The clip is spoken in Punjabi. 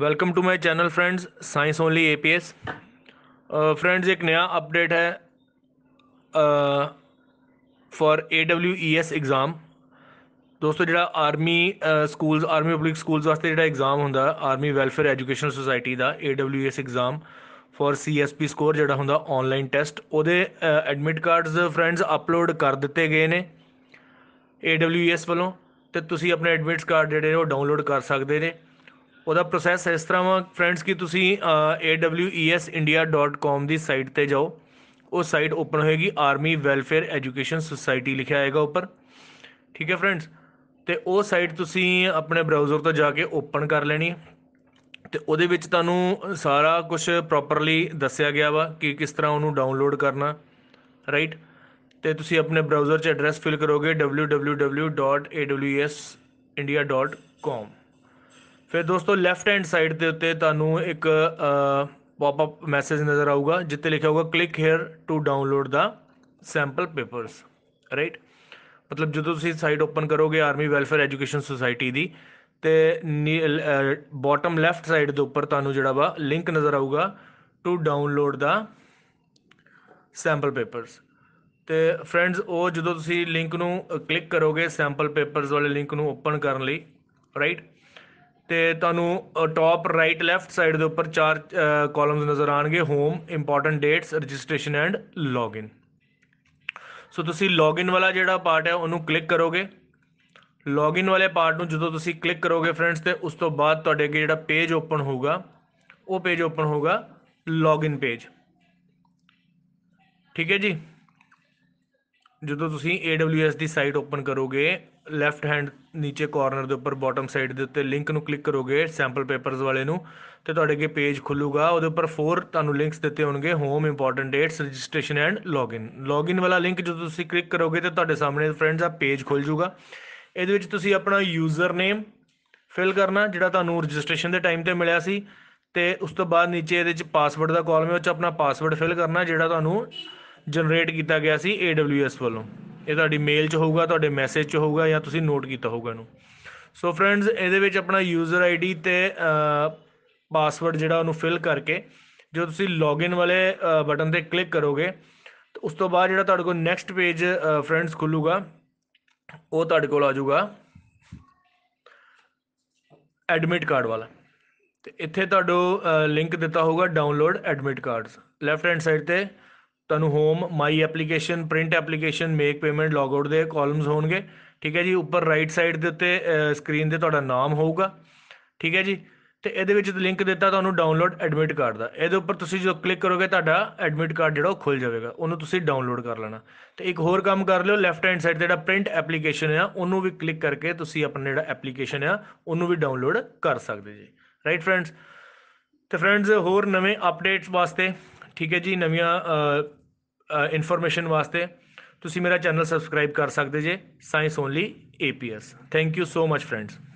welcome to my channel friends science only APS friends एक नया अपडेट है for A W E S exam ਦੋਸਤੋ ਜਿਹੜਾ army schools army public schools ਵਾਸਤੇ ਜਿਹੜਾ ਐਗਜ਼ਾਮ ਹੁੰਦਾ ਆਰਮੀ ਵੈਲਫੇਅਰ ਐਜੂਕੇਸ਼ਨ ਸੁਸਾਇਟੀ ਦਾ AWS exam for CSP score ਜਿਹੜਾ ਹੁੰਦਾ ਆਨਲਾਈਨ ਟੈਸਟ ਉਹਦੇ ਐਡਮਿਟ ਕਾਰਡਸ ਫਰੈਂਡਸ ਅਪਲੋਡ ਕਰ ਦਿੱਤੇ ਗਏ ਨੇ AWS ਵੱਲੋਂ ਤੇ ਤੁਸੀਂ ਆਪਣੇ ਐਡਮਿਟ ਕਾਰਡ ਜਿਹੜੇ ਉਹ ਡਾਊਨਲੋਡ ਕਰ ਸਕਦੇ ਨੇ ਉਹਦਾ ਪ੍ਰੋਸੈਸ ਇਸ ਤਰ੍ਹਾਂ ਵਾ ਫਰੈਂਡਸ ਕਿ ਤੁਸੀਂ awesindia.com ਦੀ ਸਾਈਟ ਤੇ ਜਾਓ ਉਹ ਸਾਈਟ ਓਪਨ ਹੋਏਗੀ ਆਰਮੀ ਵੈਲਫੇਅਰ ਐਜੂਕੇਸ਼ਨ ਸੁਸਾਇਟੀ ਲਿਖਿਆ ਆਏਗਾ ਉੱਪਰ ਠੀਕ ਹੈ ਫਰੈਂਡਸ ਤੇ ਉਹ ਸਾਈਟ ਤੁਸੀਂ ਆਪਣੇ ਬ੍ਰਾਊਜ਼ਰ ਤੋਂ ਜਾ ਕੇ ਓਪਨ ਕਰ ਲੈਣੀ ਤੇ ਉਹਦੇ ਵਿੱਚ ਤੁਹਾਨੂੰ ਸਾਰਾ ਕੁਝ ਪ੍ਰੋਪਰਲੀ ਦੱਸਿਆ ਗਿਆ ਵਾ ਕਿ ਕਿਸ ਤਰ੍ਹਾਂ ਉਹਨੂੰ ਡਾਊਨਲੋਡ ਕਰਨਾ ਰਾਈਟ ਤੇ ਤੁਸੀਂ ਆਪਣੇ ਬ੍ਰਾਊਜ਼ਰ 'ਚ ਐਡਰੈਸ ਫਿਲ ਕਰੋਗੇ www.awsindia.com ਫਿਰ ਦੋਸਤੋ ਲੈਫਟ ਹੈਂਡ ਸਾਈਡ ਦੇ ਉੱਤੇ ਤੁਹਾਨੂੰ ਇੱਕ ਪੌਪ ਅਪ ਮੈਸੇਜ ਨਜ਼ਰ ਆਊਗਾ ਜਿੱਤੇ ਲਿਖਿਆ ਹੋਊਗਾ click here to download the sample papers right ਮਤਲਬ ਜਦੋਂ ਤੁਸੀਂ ਸਾਈਟ ਓਪਨ ਕਰੋਗੇ ਆਰਮੀ ਵੈਲਫੇਅਰ ਐਜੂਕੇਸ਼ਨ ਸੁਸਾਇਟੀ ਦੀ ਤੇ ਬਾਟਮ ਲੈਫਟ ਸਾਈਡ ਦੇ ਉੱਪਰ ਤੁਹਾਨੂੰ ਜਿਹੜਾ ਵਾ ਲਿੰਕ ਨਜ਼ਰ ਆਊਗਾ to download the sample papers ਤੇ ਫਰੈਂਡਸ ਉਹ ਜਦੋਂ ਤੁਸੀਂ ਲਿੰਕ ਨੂੰ ਕਲਿੱਕ ਕਰੋਗੇ ਸੈਂਪਲ ਪੇਪਰਸ ਵਾਲੇ ਲਿੰਕ ਨੂੰ ਓਪਨ ਕਰਨ ਲਈ ਰਾਈਟ ਤੇ ਤੁਹਾਨੂੰ ਟਾਪ ਰਾਈਟ ਲੈਫਟ ਸਾਈਡ ਦੇ ਉੱਪਰ ਚਾਰ ਕਾਲਮਸ ਨਜ਼ਰ ਆਣਗੇ home important dates registration and login so ਤੁਸੀਂ ਲੌਗਇਨ ਵਾਲਾ ਜਿਹੜਾ ਪਾਰਟ ਹੈ ਉਹਨੂੰ ਕਲਿੱਕ ਕਰੋਗੇ ਲੌਗਇਨ ਵਾਲੇ ਪਾਰਟ ਨੂੰ ਜਦੋਂ ਤੁਸੀਂ ਕਲਿੱਕ ਕਰੋਗੇ ਫਰੈਂਡਸ ਤੇ ਉਸ ਤੋਂ ਬਾਅਦ ਤੁਹਾਡੇ ਅੱਗੇ ਜਿਹੜਾ ਪੇਜ ਓਪਨ ਹੋਊਗਾ ਉਹ ਪੇਜ ਓਪਨ ਹੋਊਗਾ ਲੌਗਇਨ ਪੇਜ ਠੀਕ ਹੈ ਜੀ ਜਦੋਂ ਤੁਸੀਂ AWS ਦੀ ਸਾਈਟ ਓਪਨ ਕਰੋਗੇ ਲੈਫਟ ਹੈਂਡ ਨੀਚੇ ਕਾਰਨਰ ਦੇ ਉੱਪਰ ਬਾਟਮ ਸਾਈਡ ਦੇ ਉੱਤੇ ਲਿੰਕ ਨੂੰ ਕਲਿੱਕ ਕਰੋਗੇ ਸੈਂਪਲ ਪੇਪਰਸ ਵਾਲੇ ਨੂੰ ਤੇ ਤੁਹਾਡੇ ਅੱਗੇ ਪੇਜ ਖੁੱਲੂਗਾ ਉਹਦੇ ਉੱਪਰ ਫੋਰ ਤੁਹਾਨੂੰ ਲਿੰਕਸ ਦਿੱਤੇ ਹੋਣਗੇ home important dates registration and login login ਵਾਲਾ ਲਿੰਕ ਜਦੋਂ ਤੁਸੀਂ ਕਲਿੱਕ ਕਰੋਗੇ ਤੇ ਤੁਹਾਡੇ ਸਾਹਮਣੇ ਫਰੈਂਡਸ ਆ ਪੇਜ ਖੁੱਲ ਜਾਊਗਾ ਇਹਦੇ ਵਿੱਚ ਤੁਸੀਂ ਆਪਣਾ ਯੂਜ਼ਰ ਨੇਮ ਫਿਲ ਕਰਨਾ ਜਿਹੜਾ ਤੁਹਾਨੂੰ ਰਜਿਸਟ੍ਰੇਸ਼ਨ ਦੇ ਟਾਈਮ ਤੇ ਮਿਲਿਆ ਸੀ ਤੇ ਉਸ ਤੋਂ ਬਾਅਦ ਨੀਚੇ ਇਹਦੇ ਵਿੱਚ ਪਾਸਵਰਡ ਦਾ ਕਾਲਮ ਹੈ ਉਹ ਚ ਆਪਣਾ ਪਾਸਵਰਡ ਫਿਲ ਕਰਨਾ ਜਿਹੜਾ ਤੁਹਾਨੂੰ ਜਨਰੇਟ ਕੀਤਾ ਗਿਆ ਸੀ AWS ਵੱਲੋਂ ਇਹ ਤੁਹਾਡੀ ਮੇਲ 'ਚ ਹੋਊਗਾ ਤੁਹਾਡੇ ਮੈਸੇਜ 'ਚ ਹੋਊਗਾ ਜਾਂ ਤੁਸੀਂ ਨੋਟ ਕੀਤਾ ਹੋਊਗਾ ਇਹਨੂੰ ਸੋ ਫਰੈਂਡਸ ਇਹਦੇ ਵਿੱਚ ਆਪਣਾ ਯੂਜ਼ਰ ਆਈਡੀ ਤੇ ਪਾਸਵਰਡ ਜਿਹੜਾ ਉਹਨੂੰ ਫਿਲ ਕਰਕੇ ਜੋ ਤੁਸੀਂ ਲੌਗਇਨ ਵਾਲੇ ਬਟਨ ਤੇ ਕਲਿੱਕ ਕਰੋਗੇ ਉਸ ਤੋਂ ਬਾਅਦ ਜਿਹੜਾ ਤੁਹਾਡੇ ਕੋਲ ਨੈਕਸਟ ਪੇਜ ਫਰੈਂਡਸ ਖੁੱਲੂਗਾ ਉਹ ਤੁਹਾਡੇ ਕੋਲ ਆ ਜਾਊਗਾ ਐਡਮਿਟ ਕਾਰਡ ਵਾਲਾ ਤੇ ਇੱਥੇ ਤੁਹਾਡੋ ਲਿੰਕ ਦਿੱਤਾ ਹੋਊਗਾ download admit cards left hand side ਤੇ ਤੁਹਾਨੂੰ home my application print application make payment log out ਦੇ ਕਾਲਮਸ ਹੋਣਗੇ ਠੀਕ ਹੈ ਜੀ ਉੱਪਰ ਰਾਈਟ ਸਾਈਡ ਦੇ ਉੱਤੇ ਸਕਰੀਨ ਤੇ ਤੁਹਾਡਾ ਨਾਮ ਹੋਊਗਾ ਠੀਕ ਹੈ ਜੀ ਤੇ ਇਹਦੇ ਵਿੱਚ ਲਿੰਕ ਦਿੱਤਾ ਤੁਹਾਨੂੰ ਡਾਊਨਲੋਡ ਐਡਮਿਟ ਕਾਰਡ ਦਾ ਇਹਦੇ ਉੱਪਰ ਤੁਸੀਂ ਜੋ ਕਲਿੱਕ ਕਰੋਗੇ ਤੁਹਾਡਾ ਐਡਮਿਟ ਕਾਰਡ ਜਿਹੜਾ ਉਹ ਖੁੱਲ ਜਾਵੇਗਾ ਉਹਨੂੰ ਤੁਸੀਂ ਡਾਊਨਲੋਡ ਕਰ ਲੈਣਾ ਤੇ ਇੱਕ ਹੋਰ ਕੰਮ ਕਰ ਲਿਓ ਲੈਫਟ ਹੈਂਡ ਸਾਈਡ ਤੇ ਜਿਹੜਾ ਪ੍ਰਿੰਟ ਐਪਲੀਕੇਸ਼ਨ ਆ ਉਹਨੂੰ ਵੀ ਕਲਿੱਕ ਕਰਕੇ ਤੁਸੀਂ ਆਪਣਾ ਜਿਹੜਾ ਐਪਲੀਕੇਸ਼ਨ ਆ ਉਹਨੂੰ ਵੀ ਡਾਊਨਲੋਡ ਕਰ ਸਕਦੇ ਜੀ ਰਾਈਟ ਫਰੈਂਡਸ ਤੇ ਫਰੈਂਡਸ ਹੋਰ ਨਵੇਂ ਅਪਡੇਟਸ ਵਾਸਤੇ ਠੀਕ ਹੈ ਜੀ ਨਵੀਆਂ ਇਨਫੋਰਮੇਸ਼ਨ ਵਾਸਤੇ ਤੁਸੀਂ ਮੇਰਾ ਚੈਨਲ ਸਬਸਕ੍ਰਾਈਬ ਕਰ ਸਕਦੇ ਜੇ science only APS thank you so much friends